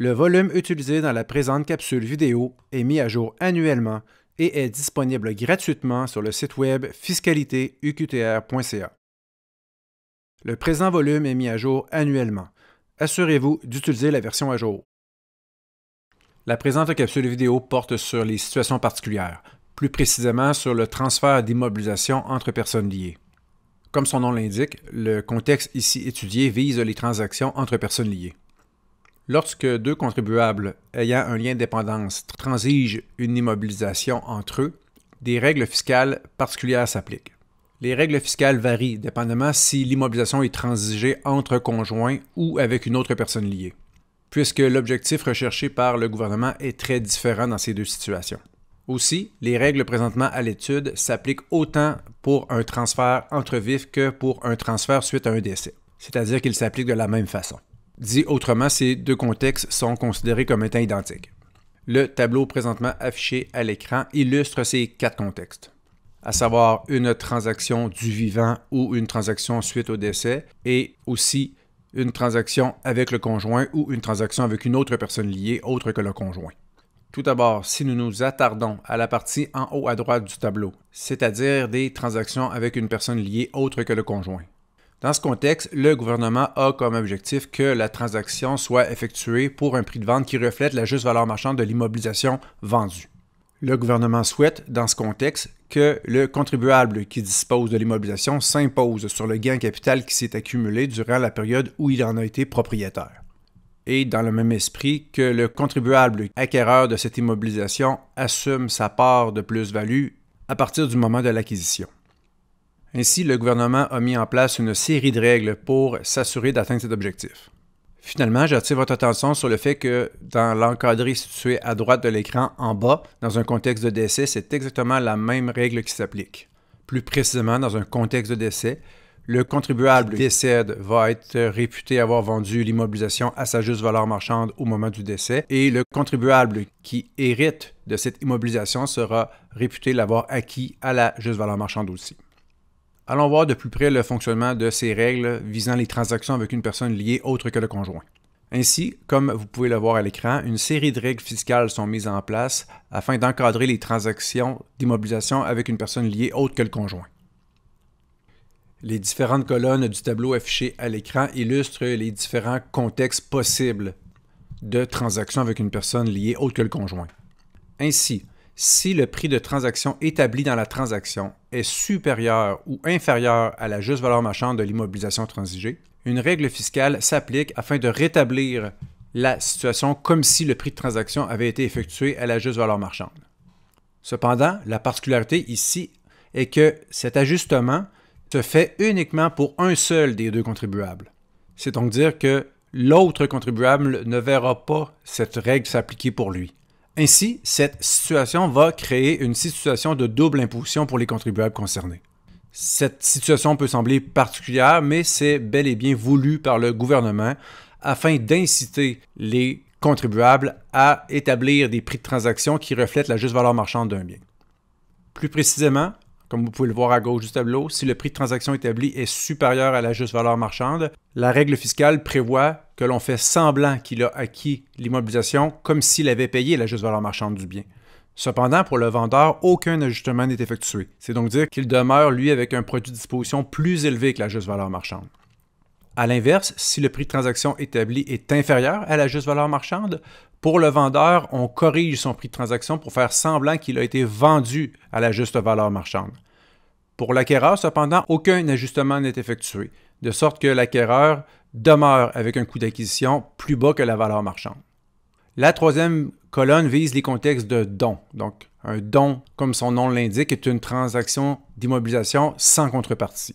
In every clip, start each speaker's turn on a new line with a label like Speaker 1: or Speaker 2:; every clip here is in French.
Speaker 1: Le volume utilisé dans la présente capsule vidéo est mis à jour annuellement et est disponible gratuitement sur le site web fiscalitéuqtr.ca. Le présent volume est mis à jour annuellement. Assurez-vous d'utiliser la version à jour. La présente capsule vidéo porte sur les situations particulières, plus précisément sur le transfert d'immobilisation entre personnes liées. Comme son nom l'indique, le contexte ici étudié vise les transactions entre personnes liées. Lorsque deux contribuables ayant un lien de dépendance transigent une immobilisation entre eux, des règles fiscales particulières s'appliquent. Les règles fiscales varient dépendamment si l'immobilisation est transigée entre conjoints ou avec une autre personne liée, puisque l'objectif recherché par le gouvernement est très différent dans ces deux situations. Aussi, les règles présentement à l'étude s'appliquent autant pour un transfert entre vifs que pour un transfert suite à un décès, c'est-à-dire qu'ils s'appliquent de la même façon. Dit autrement, ces deux contextes sont considérés comme étant identiques. Le tableau présentement affiché à l'écran illustre ces quatre contextes, à savoir une transaction du vivant ou une transaction suite au décès, et aussi une transaction avec le conjoint ou une transaction avec une autre personne liée autre que le conjoint. Tout d'abord, si nous nous attardons à la partie en haut à droite du tableau, c'est-à-dire des transactions avec une personne liée autre que le conjoint. Dans ce contexte, le gouvernement a comme objectif que la transaction soit effectuée pour un prix de vente qui reflète la juste valeur marchande de l'immobilisation vendue. Le gouvernement souhaite, dans ce contexte, que le contribuable qui dispose de l'immobilisation s'impose sur le gain capital qui s'est accumulé durant la période où il en a été propriétaire. Et dans le même esprit, que le contribuable acquéreur de cette immobilisation assume sa part de plus-value à partir du moment de l'acquisition. Ainsi, le gouvernement a mis en place une série de règles pour s'assurer d'atteindre cet objectif. Finalement, j'attire votre attention sur le fait que dans l'encadré situé à droite de l'écran en bas, dans un contexte de décès, c'est exactement la même règle qui s'applique. Plus précisément, dans un contexte de décès, le contribuable décède va être réputé avoir vendu l'immobilisation à sa juste valeur marchande au moment du décès et le contribuable qui hérite de cette immobilisation sera réputé l'avoir acquis à la juste valeur marchande aussi allons voir de plus près le fonctionnement de ces règles visant les transactions avec une personne liée autre que le conjoint. Ainsi, comme vous pouvez le voir à l'écran, une série de règles fiscales sont mises en place afin d'encadrer les transactions d'immobilisation avec une personne liée autre que le conjoint. Les différentes colonnes du tableau affiché à l'écran illustrent les différents contextes possibles de transactions avec une personne liée autre que le conjoint. Ainsi, si le prix de transaction établi dans la transaction est supérieur ou inférieur à la juste valeur marchande de l'immobilisation transigée, une règle fiscale s'applique afin de rétablir la situation comme si le prix de transaction avait été effectué à la juste valeur marchande. Cependant, la particularité ici est que cet ajustement se fait uniquement pour un seul des deux contribuables. C'est donc dire que l'autre contribuable ne verra pas cette règle s'appliquer pour lui. Ainsi, cette situation va créer une situation de double imposition pour les contribuables concernés. Cette situation peut sembler particulière, mais c'est bel et bien voulu par le gouvernement afin d'inciter les contribuables à établir des prix de transaction qui reflètent la juste valeur marchande d'un bien. Plus précisément, comme vous pouvez le voir à gauche du tableau, si le prix de transaction établi est supérieur à la juste valeur marchande, la règle fiscale prévoit que l'on fait semblant qu'il a acquis l'immobilisation comme s'il avait payé la juste valeur marchande du bien. Cependant, pour le vendeur, aucun ajustement n'est effectué. C'est donc dire qu'il demeure, lui, avec un produit de disposition plus élevé que la juste valeur marchande. À l'inverse, si le prix de transaction établi est inférieur à la juste valeur marchande, pour le vendeur, on corrige son prix de transaction pour faire semblant qu'il a été vendu à la juste valeur marchande. Pour l'acquéreur, cependant, aucun ajustement n'est effectué, de sorte que l'acquéreur demeure avec un coût d'acquisition plus bas que la valeur marchande. La troisième colonne vise les contextes de don. Donc, un don, comme son nom l'indique, est une transaction d'immobilisation sans contrepartie.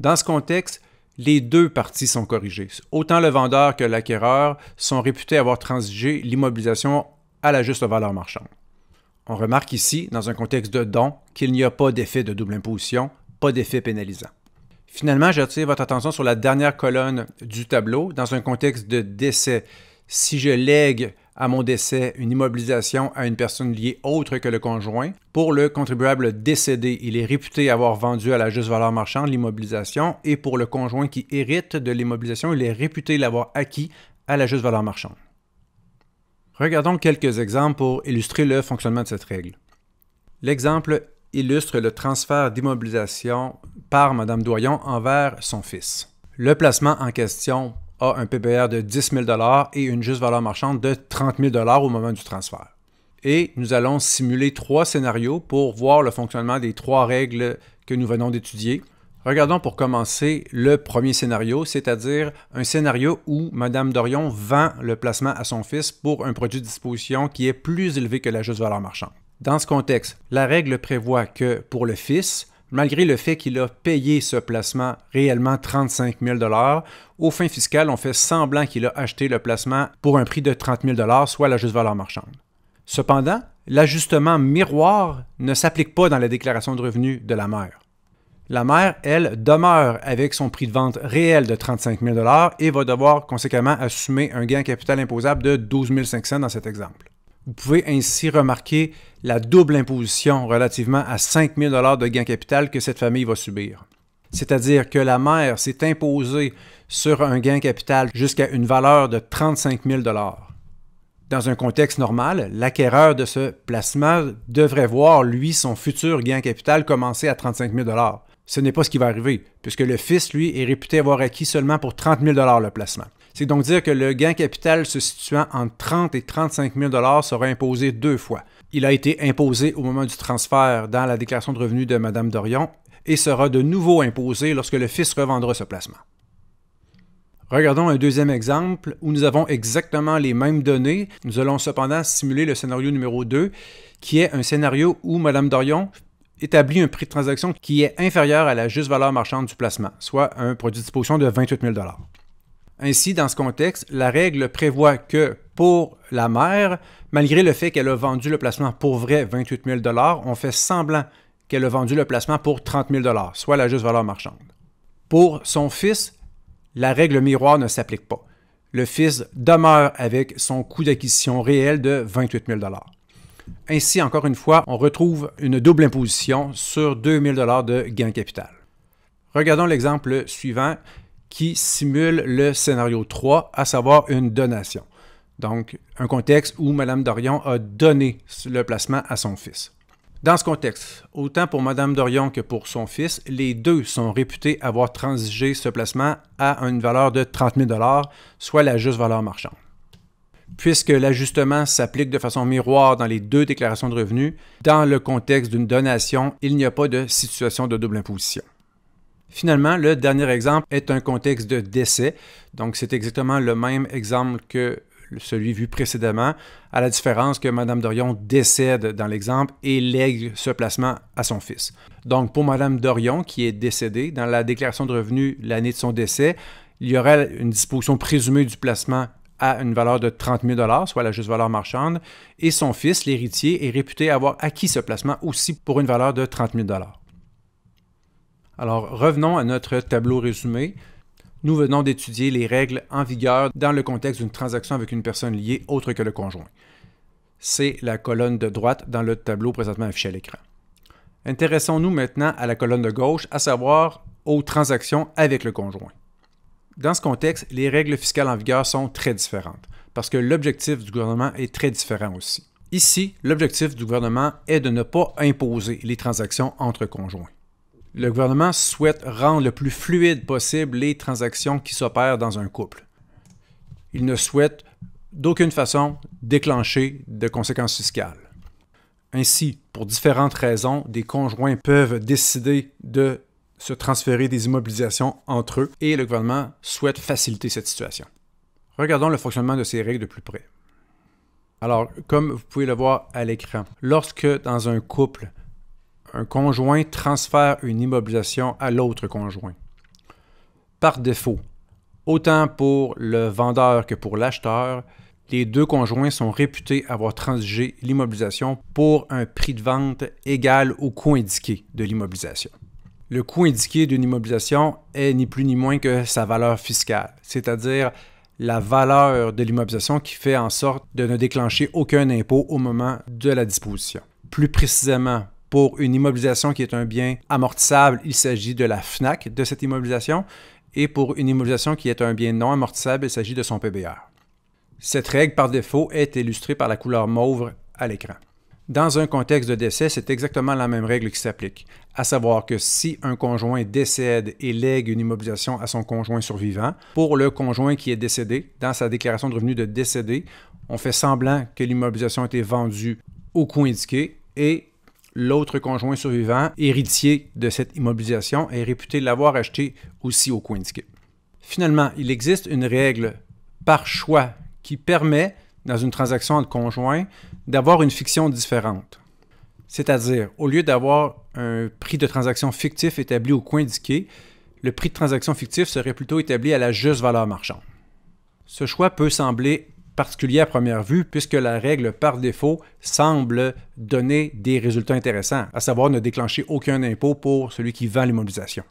Speaker 1: Dans ce contexte, les deux parties sont corrigées. Autant le vendeur que l'acquéreur sont réputés avoir transigé l'immobilisation à la juste valeur marchande. On remarque ici, dans un contexte de don, qu'il n'y a pas d'effet de double imposition, pas d'effet pénalisant. Finalement, j'attire votre attention sur la dernière colonne du tableau dans un contexte de décès. Si je lègue à mon décès une immobilisation à une personne liée autre que le conjoint. Pour le contribuable décédé, il est réputé avoir vendu à la juste valeur marchande l'immobilisation et pour le conjoint qui hérite de l'immobilisation, il est réputé l'avoir acquis à la juste valeur marchande. Regardons quelques exemples pour illustrer le fonctionnement de cette règle. L'exemple illustre le transfert d'immobilisation par Mme Doyon envers son fils. Le placement en question a un PBR de 10 000 et une juste valeur marchande de 30 000 au moment du transfert. Et nous allons simuler trois scénarios pour voir le fonctionnement des trois règles que nous venons d'étudier. Regardons pour commencer le premier scénario, c'est-à-dire un scénario où Mme Dorion vend le placement à son fils pour un produit de disposition qui est plus élevé que la juste valeur marchande. Dans ce contexte, la règle prévoit que pour le fils, Malgré le fait qu'il a payé ce placement réellement 35 000 aux fins fiscales, on fait semblant qu'il a acheté le placement pour un prix de 30 000 soit la juste valeur marchande. Cependant, l'ajustement miroir ne s'applique pas dans la déclaration de revenus de la mère. La mère, elle, demeure avec son prix de vente réel de 35 000 et va devoir conséquemment assumer un gain capital imposable de 12 500 dans cet exemple. Vous pouvez ainsi remarquer la double imposition relativement à 5 000 de gain capital que cette famille va subir. C'est-à-dire que la mère s'est imposée sur un gain capital jusqu'à une valeur de 35 000 Dans un contexte normal, l'acquéreur de ce placement devrait voir, lui, son futur gain capital commencer à 35 000 Ce n'est pas ce qui va arriver, puisque le fils, lui, est réputé avoir acquis seulement pour 30 000 le placement. C'est donc dire que le gain capital se situant entre 30 et 35 000 sera imposé deux fois. Il a été imposé au moment du transfert dans la déclaration de revenus de Mme Dorion et sera de nouveau imposé lorsque le fils revendra ce placement. Regardons un deuxième exemple où nous avons exactement les mêmes données. Nous allons cependant simuler le scénario numéro 2, qui est un scénario où Mme Dorion établit un prix de transaction qui est inférieur à la juste valeur marchande du placement, soit un produit de disposition de 28 000 ainsi, dans ce contexte, la règle prévoit que pour la mère, malgré le fait qu'elle a vendu le placement pour vrai 28 000 on fait semblant qu'elle a vendu le placement pour 30 000 soit la juste valeur marchande. Pour son fils, la règle miroir ne s'applique pas. Le fils demeure avec son coût d'acquisition réel de 28 000 Ainsi, encore une fois, on retrouve une double imposition sur 2 000 de gain capital. Regardons l'exemple suivant qui simule le scénario 3, à savoir une donation. Donc, un contexte où Madame Dorion a donné le placement à son fils. Dans ce contexte, autant pour Madame Dorion que pour son fils, les deux sont réputés avoir transigé ce placement à une valeur de 30 000 soit la juste valeur marchande. Puisque l'ajustement s'applique de façon miroir dans les deux déclarations de revenus, dans le contexte d'une donation, il n'y a pas de situation de double imposition. Finalement, le dernier exemple est un contexte de décès. Donc, c'est exactement le même exemple que celui vu précédemment, à la différence que Madame Dorion décède dans l'exemple et lègue ce placement à son fils. Donc, pour Madame Dorion, qui est décédée, dans la déclaration de revenus l'année de son décès, il y aurait une disposition présumée du placement à une valeur de 30 000 soit la juste valeur marchande, et son fils, l'héritier, est réputé avoir acquis ce placement aussi pour une valeur de 30 000 alors revenons à notre tableau résumé. Nous venons d'étudier les règles en vigueur dans le contexte d'une transaction avec une personne liée autre que le conjoint. C'est la colonne de droite dans le tableau présentement affiché à l'écran. Intéressons-nous maintenant à la colonne de gauche, à savoir aux transactions avec le conjoint. Dans ce contexte, les règles fiscales en vigueur sont très différentes, parce que l'objectif du gouvernement est très différent aussi. Ici, l'objectif du gouvernement est de ne pas imposer les transactions entre conjoints. Le gouvernement souhaite rendre le plus fluide possible les transactions qui s'opèrent dans un couple. Il ne souhaite d'aucune façon déclencher de conséquences fiscales. Ainsi, pour différentes raisons, des conjoints peuvent décider de se transférer des immobilisations entre eux et le gouvernement souhaite faciliter cette situation. Regardons le fonctionnement de ces règles de plus près. Alors, comme vous pouvez le voir à l'écran, lorsque dans un couple, un conjoint transfère une immobilisation à l'autre conjoint. Par défaut, autant pour le vendeur que pour l'acheteur, les deux conjoints sont réputés avoir transigé l'immobilisation pour un prix de vente égal au coût indiqué de l'immobilisation. Le coût indiqué d'une immobilisation est ni plus ni moins que sa valeur fiscale, c'est-à-dire la valeur de l'immobilisation qui fait en sorte de ne déclencher aucun impôt au moment de la disposition. Plus précisément, pour une immobilisation qui est un bien amortissable, il s'agit de la FNAC de cette immobilisation. Et pour une immobilisation qui est un bien non amortissable, il s'agit de son PBR. Cette règle par défaut est illustrée par la couleur mauve à l'écran. Dans un contexte de décès, c'est exactement la même règle qui s'applique, à savoir que si un conjoint décède et lègue une immobilisation à son conjoint survivant, pour le conjoint qui est décédé, dans sa déclaration de revenu de décédé, on fait semblant que l'immobilisation a été vendue au coût indiqué et l'autre conjoint survivant, héritier de cette immobilisation, est réputé l'avoir acheté aussi au indiqué. Finalement, il existe une règle par choix qui permet, dans une transaction entre conjoints, d'avoir une fiction différente. C'est-à-dire, au lieu d'avoir un prix de transaction fictif établi au coin indiqué, le prix de transaction fictif serait plutôt établi à la juste valeur marchande. Ce choix peut sembler particulier à première vue puisque la règle par défaut semble donner des résultats intéressants, à savoir ne déclencher aucun impôt pour celui qui vend l'immobilisation.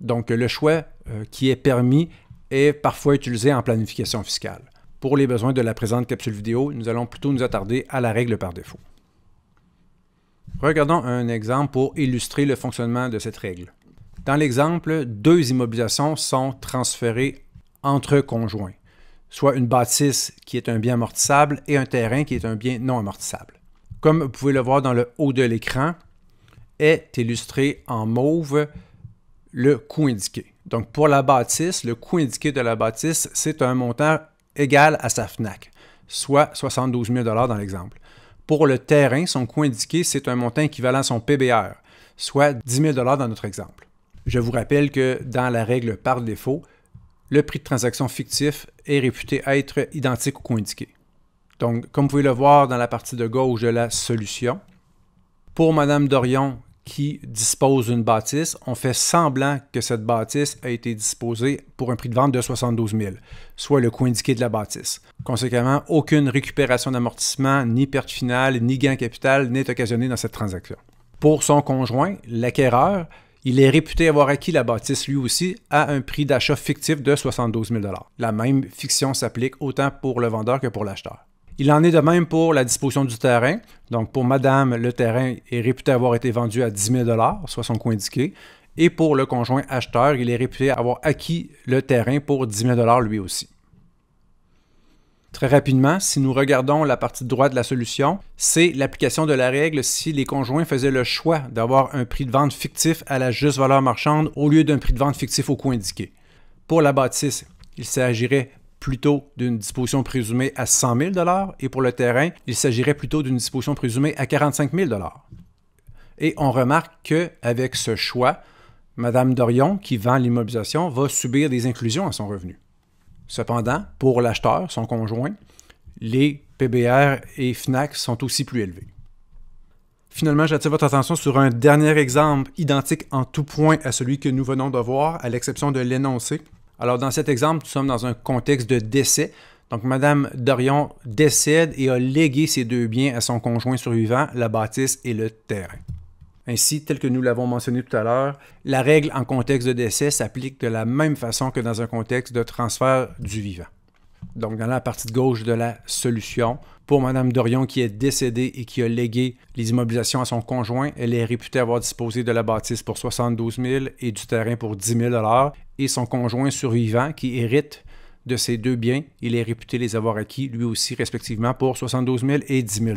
Speaker 1: Donc le choix euh, qui est permis est parfois utilisé en planification fiscale. Pour les besoins de la présente capsule vidéo, nous allons plutôt nous attarder à la règle par défaut. Regardons un exemple pour illustrer le fonctionnement de cette règle. Dans l'exemple, deux immobilisations sont transférées entre conjoints soit une bâtisse qui est un bien amortissable et un terrain qui est un bien non amortissable. Comme vous pouvez le voir dans le haut de l'écran, est illustré en mauve le coût indiqué. Donc pour la bâtisse, le coût indiqué de la bâtisse, c'est un montant égal à sa FNAC, soit 72 000 dans l'exemple. Pour le terrain, son coût indiqué, c'est un montant équivalent à son PBR, soit 10 000 dans notre exemple. Je vous rappelle que dans la règle par défaut, le prix de transaction fictif est réputé être identique au coût indiqué. Donc, comme vous pouvez le voir dans la partie de gauche de la solution, pour Madame Dorion qui dispose d'une bâtisse, on fait semblant que cette bâtisse a été disposée pour un prix de vente de 72 000, soit le coût indiqué de la bâtisse. Conséquemment, aucune récupération d'amortissement, ni perte finale, ni gain capital n'est occasionnée dans cette transaction. Pour son conjoint, l'acquéreur, il est réputé avoir acquis la bâtisse lui aussi à un prix d'achat fictif de 72 000 La même fiction s'applique autant pour le vendeur que pour l'acheteur. Il en est de même pour la disposition du terrain. Donc pour Madame, le terrain est réputé avoir été vendu à 10 000 soit son coût indiqué. Et pour le conjoint acheteur, il est réputé avoir acquis le terrain pour 10 000 lui aussi. Très rapidement, si nous regardons la partie droite de la solution, c'est l'application de la règle si les conjoints faisaient le choix d'avoir un prix de vente fictif à la juste valeur marchande au lieu d'un prix de vente fictif au coût indiqué. Pour la bâtisse, il s'agirait plutôt d'une disposition présumée à 100 000 et pour le terrain, il s'agirait plutôt d'une disposition présumée à 45 000 Et on remarque que avec ce choix, Mme Dorion, qui vend l'immobilisation, va subir des inclusions à son revenu. Cependant, pour l'acheteur, son conjoint, les PBR et FNAC sont aussi plus élevés. Finalement, j'attire votre attention sur un dernier exemple identique en tout point à celui que nous venons de voir, à l'exception de l'énoncé. Alors, dans cet exemple, nous sommes dans un contexte de décès. Donc, Madame Dorion décède et a légué ses deux biens à son conjoint survivant, la bâtisse et le terrain. Ainsi, tel que nous l'avons mentionné tout à l'heure, la règle en contexte de décès s'applique de la même façon que dans un contexte de transfert du vivant. Donc, dans la partie de gauche de la solution, pour Mme Dorion qui est décédée et qui a légué les immobilisations à son conjoint, elle est réputée avoir disposé de la bâtisse pour 72 000 et du terrain pour 10 000 et son conjoint survivant qui hérite de ces deux biens, il est réputé les avoir acquis lui aussi respectivement pour 72 000 et 10 000